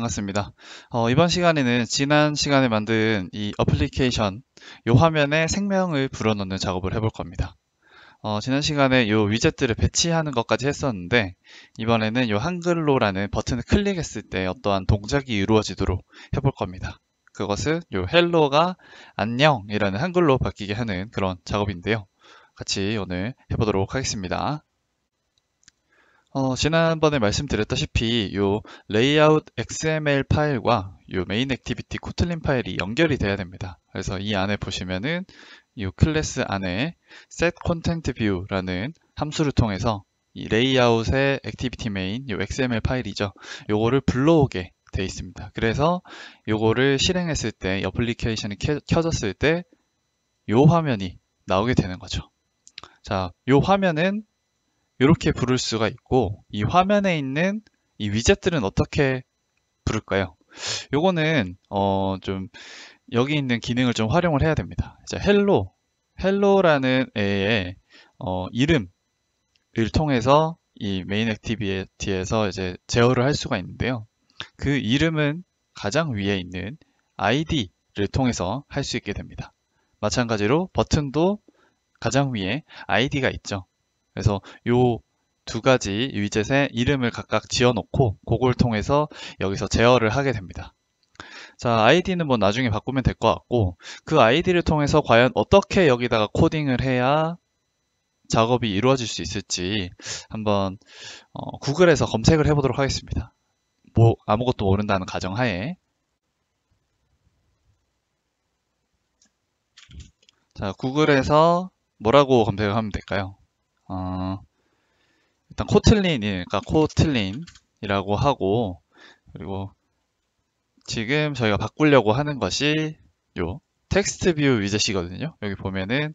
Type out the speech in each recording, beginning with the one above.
반갑습니다. 어, 이번 시간에는 지난 시간에 만든 이 어플리케이션, 이 화면에 생명을 불어넣는 작업을 해볼 겁니다. 어, 지난 시간에 이 위젯들을 배치하는 것까지 했었는데 이번에는 이 한글로라는 버튼을 클릭했을 때 어떠한 동작이 이루어지도록 해볼 겁니다. 그것은 이 헬로가 안녕이라는 한글로 바뀌게 하는 그런 작업인데요. 같이 오늘 해보도록 하겠습니다. 어, 지난번에 말씀드렸다시피 요 레이아웃 XML 파일과 요 main a c 코틀린 파일이 연결이 돼야 됩니다. 그래서 이 안에 보시면은 요 클래스 안에 set content view라는 함수를 통해서 이레이아웃의 액티비티 메인 요 XML 파일이죠. 요거를 불러오게 돼 있습니다. 그래서 요거를 실행했을 때 어플리케이션이 켜졌을 때 요 화면이 나오게 되는 거죠. 자, 요 화면은 이렇게 부를 수가 있고 이 화면에 있는 이 위젯들은 어떻게 부를까요? 요거는 어좀 여기 있는 기능을 좀 활용을 해야 됩니다. 자, 헬로 헬로라는 애의 어, 이름을 통해서 이 메인 액티비티에서 이제 제어를 할 수가 있는데요. 그 이름은 가장 위에 있는 id를 통해서 할 수 있게 됩니다. 마찬가지로 버튼도 가장 위에 id가 있죠. 그래서 요 두 가지 위젯의 이름을 각각 지어 놓고 그걸 통해서 여기서 제어를 하게 됩니다. 자 아이디는 뭐 나중에 바꾸면 될 것 같고 그 아이디를 통해서 과연 어떻게 여기다가 코딩을 해야 작업이 이루어질 수 있을지 한번 어, 구글에서 검색을 해보도록 하겠습니다. 뭐 아무것도 모른다는 가정하에 자 구글에서 뭐라고 검색을 하면 될까요? 어, 일단 코틀린, 예, 그러니까 코틀린이라고 하고 그리고 지금 저희가 바꾸려고 하는 것이 요 텍스트 뷰 위젯이거든요. 여기 보면은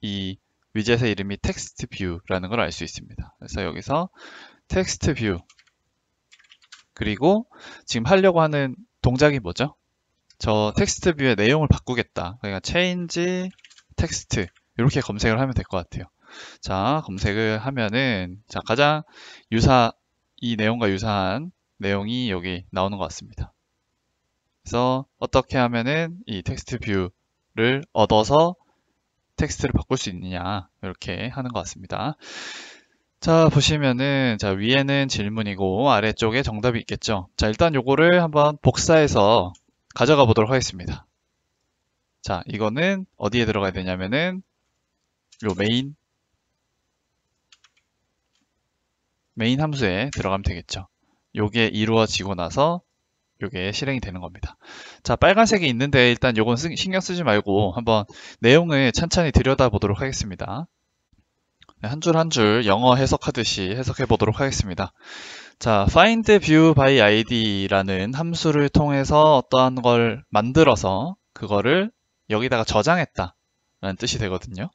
이 위젯의 이름이 텍스트 뷰라는 걸 알 수 있습니다. 그래서 여기서 텍스트 뷰 그리고 지금 하려고 하는 동작이 뭐죠? 저 텍스트 뷰의 내용을 바꾸겠다. 그러니까 change text 이렇게 검색을 하면 될 것 같아요. 자, 검색을 하면은 자, 가장 유사 이 내용과 유사한 내용이 여기 나오는 것 같습니다. 그래서 어떻게 하면은 이 텍스트 뷰를 얻어서 텍스트를 바꿀 수 있느냐 이렇게 하는 것 같습니다. 자 보시면은 자 위에는 질문이고 아래쪽에 정답이 있겠죠. 자 일단 요거를 한번 복사해서 가져가 보도록 하겠습니다. 자 이거는 어디에 들어가야 되냐면은 요 메인 메인 함수에 들어가면 되겠죠. 요게 이루어지고 나서 요게 실행이 되는 겁니다. 자, 빨간색이 있는데 일단 요건 쓰, 신경 쓰지 말고 한번 내용을 천천히 들여다보도록 하겠습니다. 네, 한줄 한 줄 영어 해석하듯이 해석해 보도록 하겠습니다. 자, find view by id라는 함수를 통해서 어떠한 걸 만들어서 그거를 여기다가 저장했다 라는 뜻이 되거든요.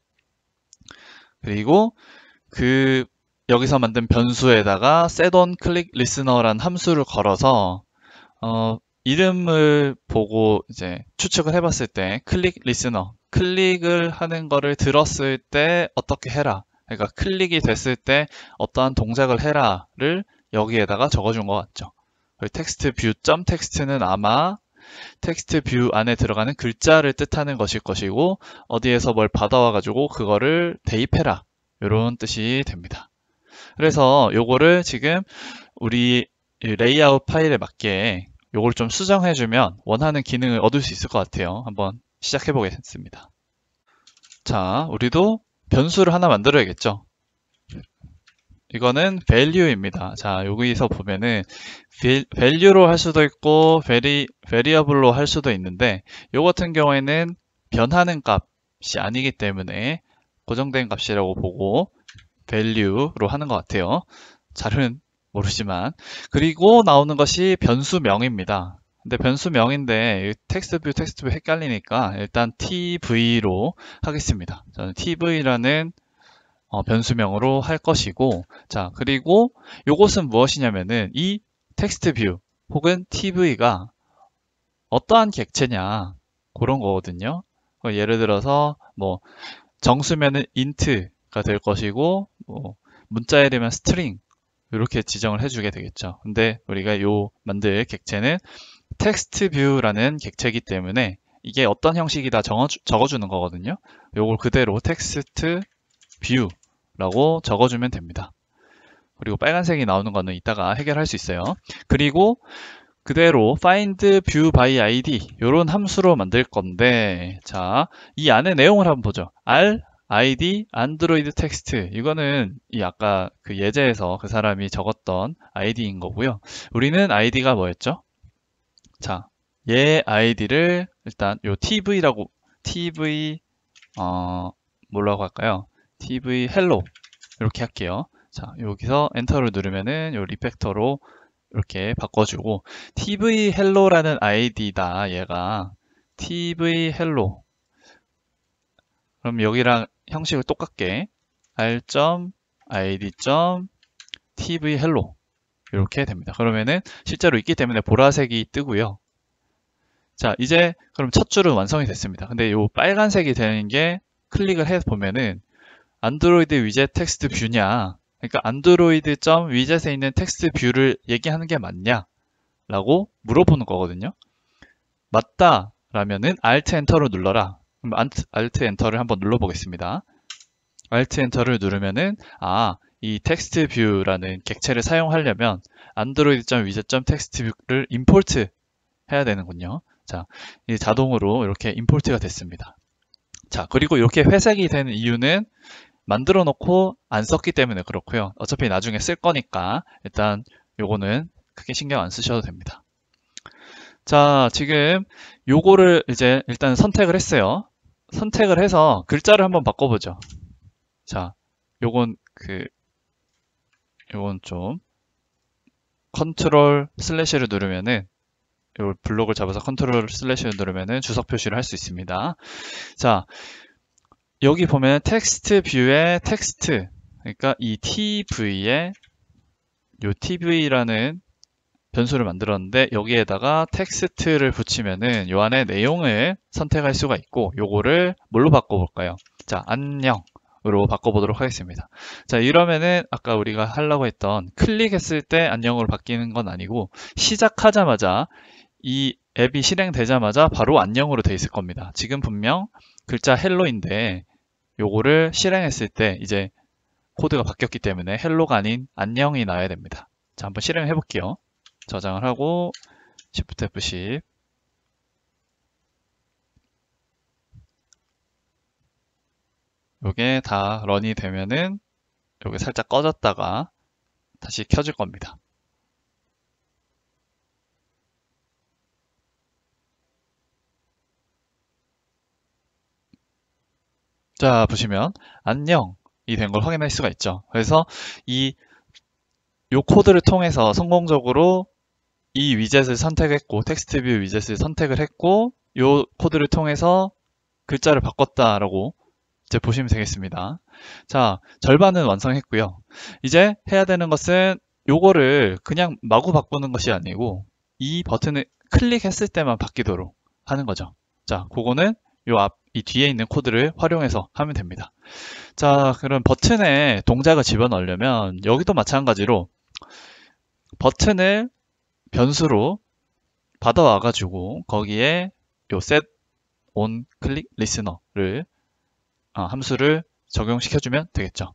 그리고 그 여기서 만든 변수에다가 setOn click listener란 함수를 걸어서 어, 이름을 보고 이제 추측을 해봤을 때 클릭 리스너 클릭을 하는 거를 들었을 때 어떻게 해라 그러니까 클릭이 됐을 때 어떠한 동작을 해라를 여기에다가 적어준 것 같죠 텍스트 뷰 점 텍스트는 아마 텍스트 뷰 안에 들어가는 글자를 뜻하는 것일 것이고 어디에서 뭘 받아와 가지고 그거를 대입해라 이런 뜻이 됩니다 그래서 요거를 지금 우리 레이아웃 파일에 맞게 요걸 좀 수정해주면 원하는 기능을 얻을 수 있을 것 같아요. 한번 시작해 보겠습니다. 자, 우리도 변수를 하나 만들어야겠죠. 이거는 value입니다. 자, 여기서 보면은 value로 할 수도 있고 vari, variable로 할 수도 있는데 요 같은 경우에는 변하는 값이 아니기 때문에 고정된 값이라고 보고 value로 하는 것 같아요. 잘은 모르지만 그리고 나오는 것이 변수명입니다. 근데 변수명인데 텍스트뷰 텍스트뷰 헷갈리니까 일단 tv로 하겠습니다. 저는 tv라는 어, 변수명으로 할 것이고 자 그리고 이것은 무엇이냐면은 이 텍스트뷰 혹은 tv가 어떠한 객체냐 그런 거거든요. 예를 들어서 뭐 정수면은 int 될 것이고 뭐 문자에 되면 스트링 이렇게 지정을 해주게 되겠죠. 근데 우리가 요 만들 객체는 텍스트 뷰라는 객체이기 때문에 이게 어떤 형식이다 적어주, 는 거거든요. 요걸 그대로 텍스트 뷰라고 적어주면 됩니다. 그리고 빨간색이 나오는 거는 이따가 해결할 수 있어요. 그리고 그대로 find view by id 요런 함수로 만들 건데 자 이 안에 내용을 한번 보죠. r id 안드로이드 텍스트 이거는 이 아까 그 예제에서 그 사람이 적었던 id인 거고요. 우리는 id가 뭐였죠? 자, 얘 id를 일단 요 tv라고 tv 어 뭐라고 할까요? tv hello 이렇게 할게요. 자, 여기서 엔터를 누르면은 요 리팩터로 이렇게 바꿔주고 tv hello라는 id다 얘가 tv hello 그럼 여기랑 형식을 똑같게 r id tv hello 이렇게 됩니다. 그러면은 실제로 있기 때문에 보라색이 뜨고요. 자 이제 그럼 첫 줄은 완성이 됐습니다. 근데 이 빨간색이 되는 게 클릭을 해 보면은 안드로이드 위젯 텍스트 뷰냐 그러니까 안드로이드 점 위젯에 있는 텍스트 뷰를 얘기하는 게 맞냐 라고 물어보는 거거든요. 맞다 라면은 Alt 엔터로 눌러라 그럼 Alt, Alt 엔터를 한번 눌러보겠습니다. Alt 엔터를 누르면은 아, 이 텍스트 뷰라는 객체를 사용하려면 android.widget.textview를 임포트 해야 되는군요. 자, 이 자동으로 이렇게 i m p o r t 가 됐습니다. 자, 그리고 이렇게 회색이 된 이유는 만들어 놓고 안 썼기 때문에 그렇고요. 어차피 나중에 쓸 거니까 일단 요거는 크게 신경 안 쓰셔도 됩니다. 자, 지금 요거를 이제 일단 선택을 했어요. 선택을 해서 글자를 한번 바꿔보죠. 자, 요건 그 요건 좀 컨트롤 슬래시를 누르면은 요 블록을 잡아서 컨트롤 슬래시를 누르면은 주석 표시를 할 수 있습니다. 자, 여기 보면 텍스트 뷰의 텍스트 그러니까 이 tv에 요 tv라는 변수를 만들었는데 여기에다가 텍스트를 붙이면은 요 안에 내용을 선택할 수가 있고 요거를 뭘로 바꿔볼까요? 자, 안녕. 으로 바꿔보도록 하겠습니다. 자 이러면은 아까 우리가 하려고 했던 클릭했을 때 안녕으로 바뀌는 건 아니고 시작하자마자 이 앱이 실행되자마자 바로 안녕으로 돼 있을 겁니다. 지금 분명 글자 헬로인데 요거를 실행했을 때 이제 코드가 바뀌었기 때문에 헬로가 아닌 안녕이 나와야 됩니다. 자 한번 실행해 볼게요. 저장을 하고 Shift F10 요게 다 런이 되면은 요게 살짝 꺼졌다가 다시 켜질 겁니다. 자 보시면 안녕이 된 걸 확인할 수가 있죠. 그래서 이 요 코드를 통해서 성공적으로 이 위젯을 선택했고 텍스트 뷰 위젯을 선택을 했고 이 코드를 통해서 글자를 바꿨다라고 이제 보시면 되겠습니다. 자, 절반은 완성했고요. 이제 해야 되는 것은 요거를 그냥 마구 바꾸는 것이 아니고 이 버튼을 클릭했을 때만 바뀌도록 하는 거죠. 자, 그거는 요 앞, 이 뒤에 있는 코드를 활용해서 하면 됩니다. 자, 그럼 버튼에 동작을 집어넣으려면 여기도 마찬가지로 버튼을 변수로 받아와 가지고 거기에 요 set on click listener를 아, 함수를 적용시켜 주면 되겠죠.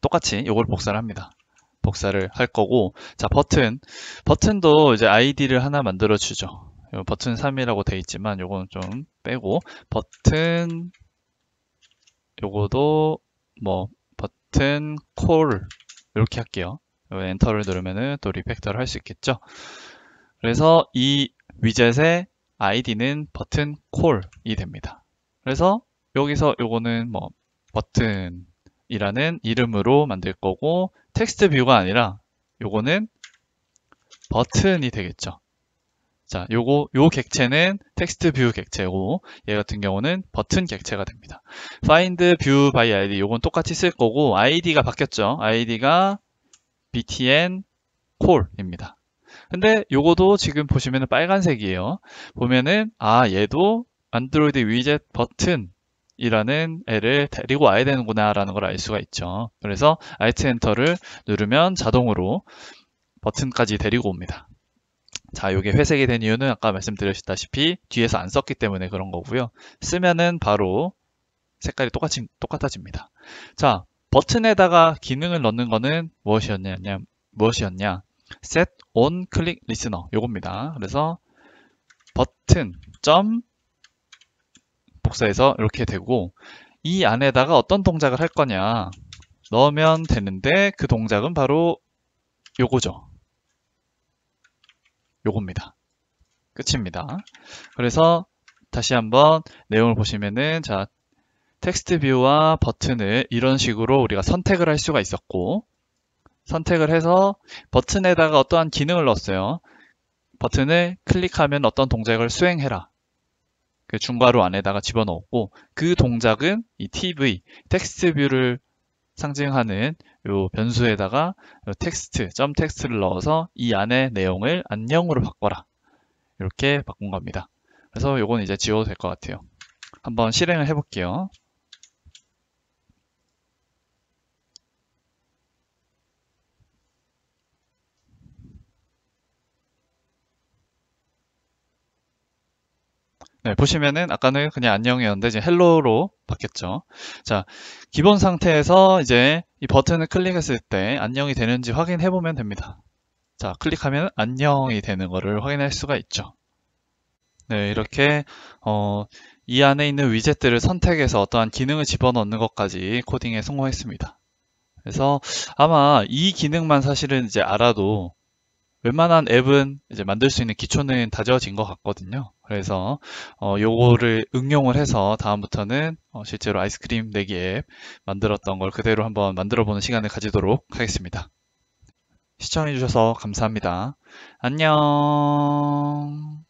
똑같이 이걸 복사를 합니다. 복사를 할 거고 자 버튼 버튼도 이제 아이디를 하나 만들어 주죠. 버튼 3이라고 돼 있지만 요건좀 빼고 버튼 요거도 뭐 버튼 콜 이렇게 할게요. 어, 엔터를 누르면은 또 리팩터를 할 수 있겠죠. 그래서 이 위젯의 아이디는 버튼 콜이 됩니다. 그래서 여기서 요거는 뭐 버튼이라는 이름으로 만들 거고 텍스트 뷰가 아니라 요거는 버튼이 되겠죠. 자, 요거 요 객체는 텍스트 뷰 객체고 얘 같은 경우는 버튼 객체가 됩니다. find view by id 요건 똑같이 쓸 거고 id가 바뀌었죠. id가 btn 콜입니다 근데 요거도 지금 보시면 빨간색이에요. 보면은 아 얘도 안드로이드 위젯 버튼 이라는 애를 데리고 와야 되는구나 라는 걸 알 수가 있죠 그래서 Alt 엔터를 누르면 자동으로 버튼까지 데리고 옵니다 자요게 회색이 된 이유는 아까 말씀드렸다시피 뒤에서 안 썼기 때문에 그런 거고요 쓰면은 바로 색깔이 똑같이 똑같아집니다 자 버튼에다가 기능을 넣는 거는 무엇이었냐, 무엇이었냐. set on click listener 요겁니다. 그래서 버튼 점 복사해서 이렇게 되고 이 안에다가 어떤 동작을 할 거냐 넣으면 되는데 그 동작은 바로 요거죠. 요겁니다. 끝입니다. 그래서 다시 한번 내용을 보시면은 자 텍스트 뷰와 버튼을 이런 식으로 우리가 선택을 할 수가 있었고 선택을 해서 버튼에다가 어떠한 기능을 넣었어요. 버튼을 클릭하면 어떤 동작을 수행해라. 그 중괄호 안에다가 집어넣었고 그 동작은 이 TV, 텍스트 뷰를 상징하는 요 변수에다가 요 텍스트, 점 텍스트를 넣어서 이 안에 내용을 안녕으로 바꿔라. 이렇게 바꾼 겁니다. 그래서 요건 이제 지워도 될 것 같아요. 한번 실행을 해볼게요. 네, 보시면은 아까는 그냥 안녕이었는데 이제 헬로로 바뀌었죠. 자, 기본 상태에서 이제 이 버튼을 클릭했을 때 안녕이 되는지 확인해 보면 됩니다. 자, 클릭하면 안녕이 되는 거를 확인할 수가 있죠. 네, 이렇게 어, 이 안에 있는 위젯들을 선택해서 어떠한 기능을 집어넣는 것까지 코딩에 성공했습니다. 그래서 아마 이 기능만 사실은 이제 알아도 웬만한 앱은 이제 만들 수 있는 기초는 다져진 것 같거든요. 그래서 어, 요거를 응용을 해서 다음부터는 어, 실제로 아이스크림 내기 앱 만들었던 걸 그대로 한번 만들어 보는 시간을 가지도록 하겠습니다. 시청해주셔서 감사합니다. 안녕